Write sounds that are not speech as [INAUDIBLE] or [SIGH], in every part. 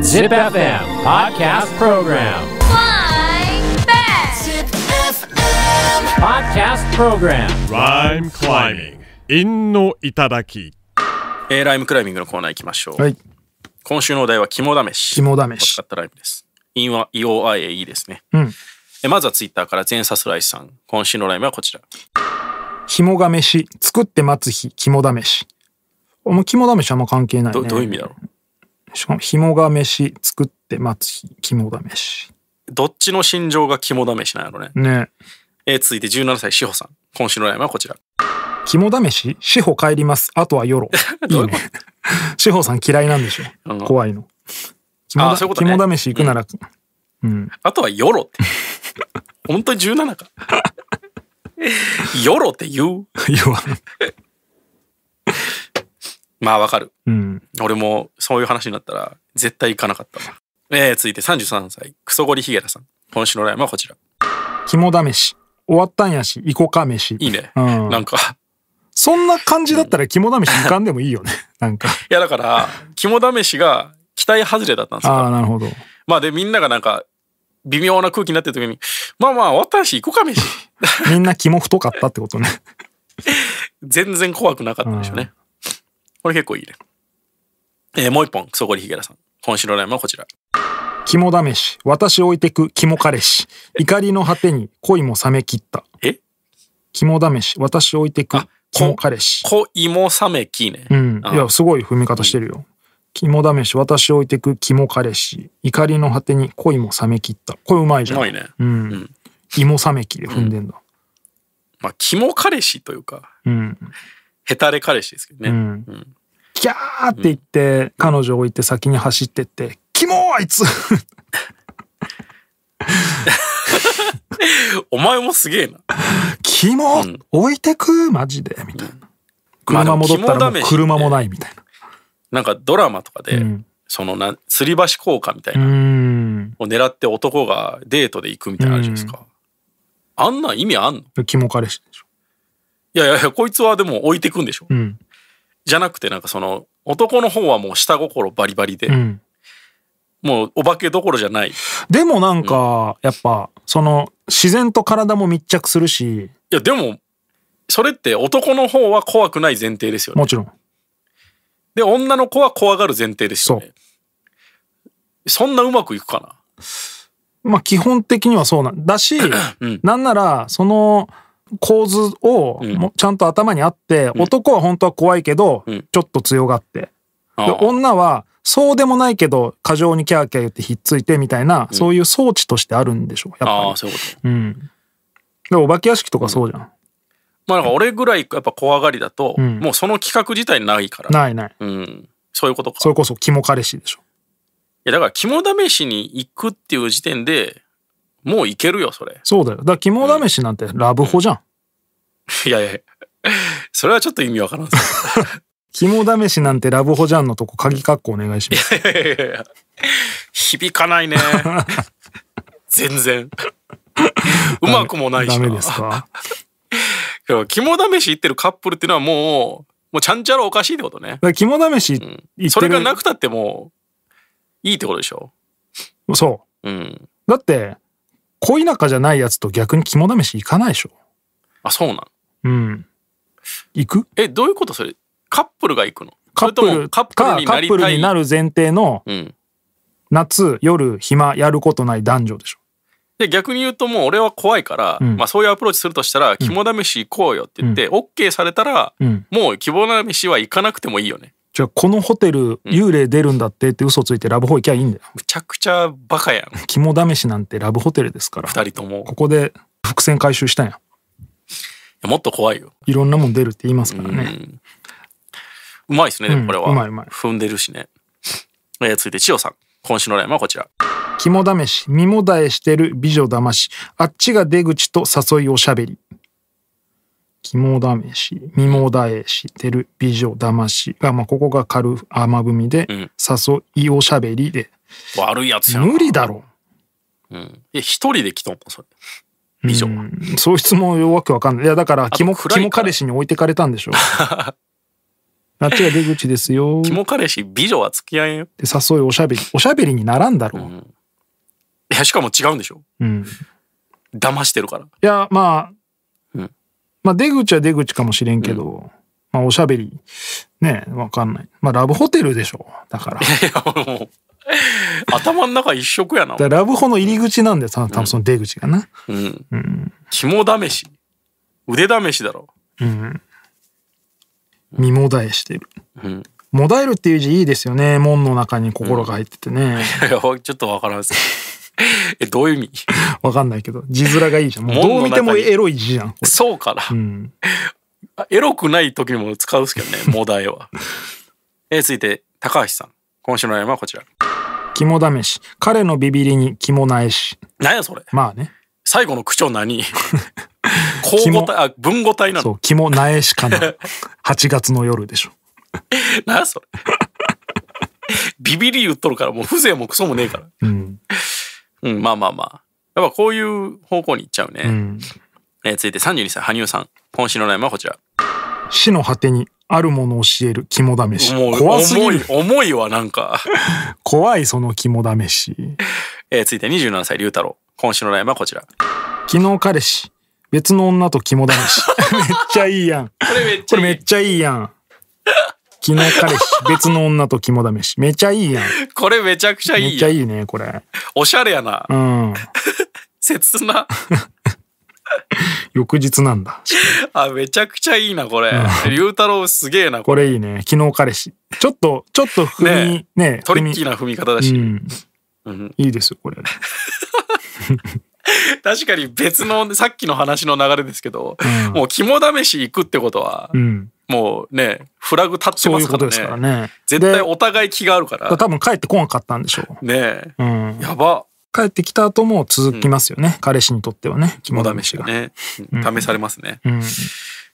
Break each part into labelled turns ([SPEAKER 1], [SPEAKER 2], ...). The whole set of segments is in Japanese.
[SPEAKER 1] ZipFM Podcast Program Flying Back ZipFM Podcast Program Rhyme Climbing の頂き、えライムクライミングのコーナー行きましょう、はい、今週のお題は肝試し肝試し使ったライブですンは e o i e ですね、うん、えまずはツイッターから全サスライスさん今週のライブはこちら
[SPEAKER 2] 肝試し作って待つ日肝試しも肝試しあんま関係ない、ね、どどういう意味だろうしかも肝試し作って待つ肝試し
[SPEAKER 1] どっちの心情が肝試しなんやろねねえ続いて17歳志保さん今週の悩みはこちら
[SPEAKER 2] 肝試し志保帰りますあとはよろ [LAUGHS] いいね志保さん嫌いなんでしょ、怖いの肝あそういうこと、ね、肝試し行くなら、
[SPEAKER 1] うん、うん、あとはよろって本当に17かよろ [LAUGHS] って言う言わないまあわかる、うん、俺もそういう話になったら絶対行かなかったわ。えー、続いて33歳、クソゴリヒゲラさん。今週のライムはこちら。
[SPEAKER 2] 肝試し。終わったんやし、イコカ飯。いい
[SPEAKER 1] ね。うん、なんか。
[SPEAKER 2] そんな感じだったら肝試し行かんでもいいよね。な
[SPEAKER 1] んか。[LAUGHS] いやだから、肝試しが期待外れだったんですよ。ああ、なるほど。まあで、みんながなんか、微妙な空気になってる時に、まあまあ終わったんし、イコカ飯。
[SPEAKER 2] [LAUGHS] みんな肝太かったってことね。
[SPEAKER 1] [LAUGHS] 全然怖くなかったんでしょうね。これ結構いいね。えー、もう一本、そこにヒゲラさん。今週のライムはこちら。
[SPEAKER 2] 肝試し、私置いてく肝彼氏。怒りの果てに恋も冷めきった。え肝試し、私置いてく肝彼氏。
[SPEAKER 1] 恋も冷めきね。うん。いや、
[SPEAKER 2] すごい踏み方してるよ。肝試し、私置いてく肝彼氏。怒りの果てに恋も冷めきった。これうまいじゃん。うまいね。うん。芋冷めきで踏んでんだ。まあ、肝彼氏と
[SPEAKER 1] いうか、うん。ヘタレ彼氏ですけどね。うん、うん
[SPEAKER 2] ギャーって言って、彼女を置いて先に走ってって、
[SPEAKER 1] キモあいつ [LAUGHS] お前もすげえな。キモ、うん、置いて
[SPEAKER 2] くマジでみたいな。
[SPEAKER 1] 車戻ったらも車
[SPEAKER 2] もないみたいな。
[SPEAKER 1] なんかドラマとかで、うん、そのな、吊り橋効果みたいな。を狙って男がデートで行くみたいなあるじゃないですか。あんな意味あん
[SPEAKER 2] のキモ彼氏でしょ。
[SPEAKER 1] いやいや、こいつはでも置いてくんでしょ。うん、じゃなくてなんかその男の方はもう下心バリバリで、うん、もうお化けどころじゃない
[SPEAKER 2] でもなんか、やっぱその自然と体も密着するしい
[SPEAKER 1] やでもそれって男の方は怖くない前提ですよねもちろんで女の子は怖がる前提ですよねそんなうまくいくかな
[SPEAKER 2] まあ基本的にはそうなんだし、うん、なんならその構図をちゃんと頭にあって、男は本当は怖いけど、ちょっと強がって。で女はそうでもないけど過剰にキャーキャー言ってひっついてみたいな、そういう装置としてあるんでしょやっ
[SPEAKER 1] ぱりああそういうことうんでお
[SPEAKER 2] 化け屋敷とかそうじゃん、
[SPEAKER 1] まあなんか俺ぐらいやっぱ怖がりだと、もうその企画自体ないからないない、うん、そういうことかそれ
[SPEAKER 2] こそ肝彼氏でし
[SPEAKER 1] ょいやだから肝試しに行くっていう時点でもういけるよ、それ。
[SPEAKER 2] そうだよ。だから肝試しなんてラブホじゃん。
[SPEAKER 1] いやいや、[LAUGHS] それはちょっと意味わからん
[SPEAKER 2] [LAUGHS] 肝試しなんてラブホじゃんのとこ鍵括弧お願いしま
[SPEAKER 1] す。いやいやいやいや。響かないね。[LAUGHS] 全然。うまくもないしな。ダメですか。肝試し行ってるカップルっていうのはもう、もうちゃんちゃらおかしいってことね。
[SPEAKER 2] 肝試し行ってる、
[SPEAKER 1] うん、それがなくたってもう、いいってことでしょそう。うん。
[SPEAKER 2] だって、恋仲じゃないやつと逆に肝試し行かないでしょ。
[SPEAKER 1] あ、そうなんうん。行くえ、どういうことそれカップルが行くのカップルカップルカップルにな
[SPEAKER 2] る前提の、うん、夏、夜、暇、やることない男女でしょ。
[SPEAKER 1] で逆に言うともう俺は怖いから、うん、まあ、そういうアプローチするとしたら肝試し行こうよって言って、うん、OK されたら、うん、もう肝試しは行かなくてもいいよね。
[SPEAKER 2] じゃあこのホテル幽霊出るんだってって嘘ついてラブホ行きゃいいんだよ。
[SPEAKER 1] むちゃくちゃバカやん。
[SPEAKER 2] 肝試しなんてラブホ
[SPEAKER 1] テルですから。二人とも。こ
[SPEAKER 2] こで伏線回収したんや。
[SPEAKER 1] もっと怖いよ。
[SPEAKER 2] いろんなもん出るって言いますからね。
[SPEAKER 1] うまいですね、これは。うまいうまい。踏んでるしね。えー、続いて千代さん。今週のラインはこちら。
[SPEAKER 2] 肝試し、身もだえしてる美女騙し、あっちが出口と誘いおしゃべり。肝試し、身もだえし、てる、美女だましが、まあ、ここが軽、甘みで、うん、誘いおしゃべりで。
[SPEAKER 1] 悪いやつや無理だろ。うん。いや、一人で来たんん、それ。
[SPEAKER 2] 美女、うん、そう質問弱くわかんない。いや、だから、肝、肝彼氏に置いてかれたんでしょ。あっちが出口ですよ。肝彼
[SPEAKER 1] 氏、美女は付き合えよ。
[SPEAKER 2] で、誘いおしゃべり。おしゃべりにならんだろう。うん、
[SPEAKER 1] いや、しかも違うんでしょ。うん。騙してるから。い
[SPEAKER 2] や、まあ、まあ出口は出口かもしれんけど、うん、まあおしゃべり、ねえ、わかんない。まあラブホテルでしょ、
[SPEAKER 1] だから。いやもう。頭の中一色やな。
[SPEAKER 2] ラブホの入り口なんだよ、多分その出口がな。
[SPEAKER 1] うん。うん。肝試し。腕試しだろ。
[SPEAKER 2] うん。身もだえしてる。うん。もだえるっていう字いいですよね。門の中に心が入っててね。いやいや、
[SPEAKER 1] ちょっとわからんす [LAUGHS] え、どういう意味
[SPEAKER 2] わかんないけど、字面がいいじゃん。もうどう見てもエロい字
[SPEAKER 1] じゃん。そうかな、うん、エロくない時も使うっすけどね、[LAUGHS] モダエは。え、続いて、高橋さん。今週の悩みはこちら。
[SPEAKER 2] 肝試し。彼のビビりに肝なえし。
[SPEAKER 1] 何やそれ。まあね。最後の口調何交 [LAUGHS] 語体、あ、文語体なのそう、肝
[SPEAKER 2] なえしかな。8月の夜でしょ。
[SPEAKER 1] 何やそれ。ビビり言っとるから、もう風情もクソもねえから。うん。うん、まあまあまあ。やっぱこういう方向に行っちゃうね。うん、えー、続いて32歳、羽生さん。本週の悩みはこちら。
[SPEAKER 2] 死の果てにあるものを教える肝試し。怖すぎる。
[SPEAKER 1] 重い、重いわ、なんか。
[SPEAKER 2] [LAUGHS] 怖い、その肝試し。
[SPEAKER 1] えー、続いて27歳、龍太郎。今週のライブはこちら。
[SPEAKER 2] 昨日彼氏、別の女と肝試し。[LAUGHS]
[SPEAKER 1] めっちゃいいやん。これめっちゃいい。これめっちゃいいやん。昨日彼氏、
[SPEAKER 2] 別の女と肝試し。めちゃいいやん。
[SPEAKER 1] これめちゃくちゃいいめちゃいいね、これ。おしゃれやな。うん。[LAUGHS] 切な。
[SPEAKER 2] [LAUGHS] 翌日なんだ。
[SPEAKER 1] あ、めちゃくちゃいいな、これ。龍太郎すげえな、これ。これいい
[SPEAKER 2] ね。昨日彼氏。ちょっと、ちょっと踏み、ねねトリッキ
[SPEAKER 1] ーな踏み方だし。うん、うん、
[SPEAKER 2] いいですよ、これ。[LAUGHS]
[SPEAKER 1] 確かに別の、さっきの話の流れですけど、うん、もう肝試し行くってことは、うん、もうね、フラグ立ってますからね。そういうことですからね。絶対お互い気があるから。多分
[SPEAKER 2] 帰ってこなかったんでしょう。
[SPEAKER 1] ねえ。うん。やば。
[SPEAKER 2] 帰ってきた後も続きますよね。うん、彼氏にとってはね。肝試し
[SPEAKER 1] が。ね。試されますね。うん、い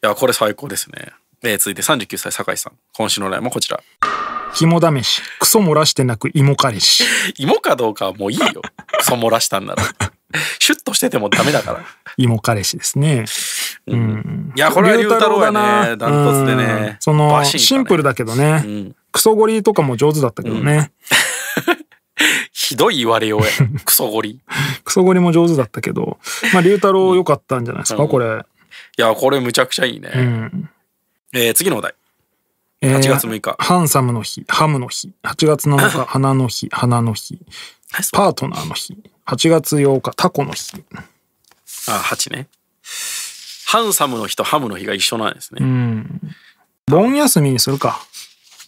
[SPEAKER 1] や、これ最高ですね。えー、続いて39歳、酒井さん。今週のラインもこちら。
[SPEAKER 2] 肝試し。クソ漏らしてなく芋彼氏。
[SPEAKER 1] [LAUGHS] 芋かどうかはもういいよ。クソ漏らしたんなら。[LAUGHS] シュッとしててもダメだから。
[SPEAKER 2] 芋彼氏ですね。うん。いや、これは龍太郎だね。ダントツでね。その、シンプルだけどね。クソゴリとかも上手だったけどね。[LAUGHS]
[SPEAKER 1] ひどい言われようや。クソゴリ。
[SPEAKER 2] [LAUGHS] クソゴリも上手だったけど。まあ、龍太郎良かったんじゃないですか、これ。
[SPEAKER 1] いや、これむちゃくちゃいいね。え次のお題。8月6日、
[SPEAKER 2] えー、ハンサムの日、ハムの日、8月7日、[LAUGHS] 花の日、花の日、パートナーの日、8月8日、タコの日。あ、8ね。
[SPEAKER 1] ハンサムの日とハムの日が一緒なんです
[SPEAKER 2] ね。うん。盆休みにするか。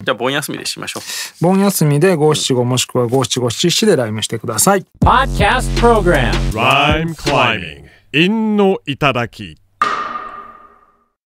[SPEAKER 1] じゃあ盆休みでしましょう。
[SPEAKER 2] 盆休みで五七五もしくは五七五七七でライムしてください。
[SPEAKER 1] Podcast Program r i y m e
[SPEAKER 2] Climbing 陰の頂き。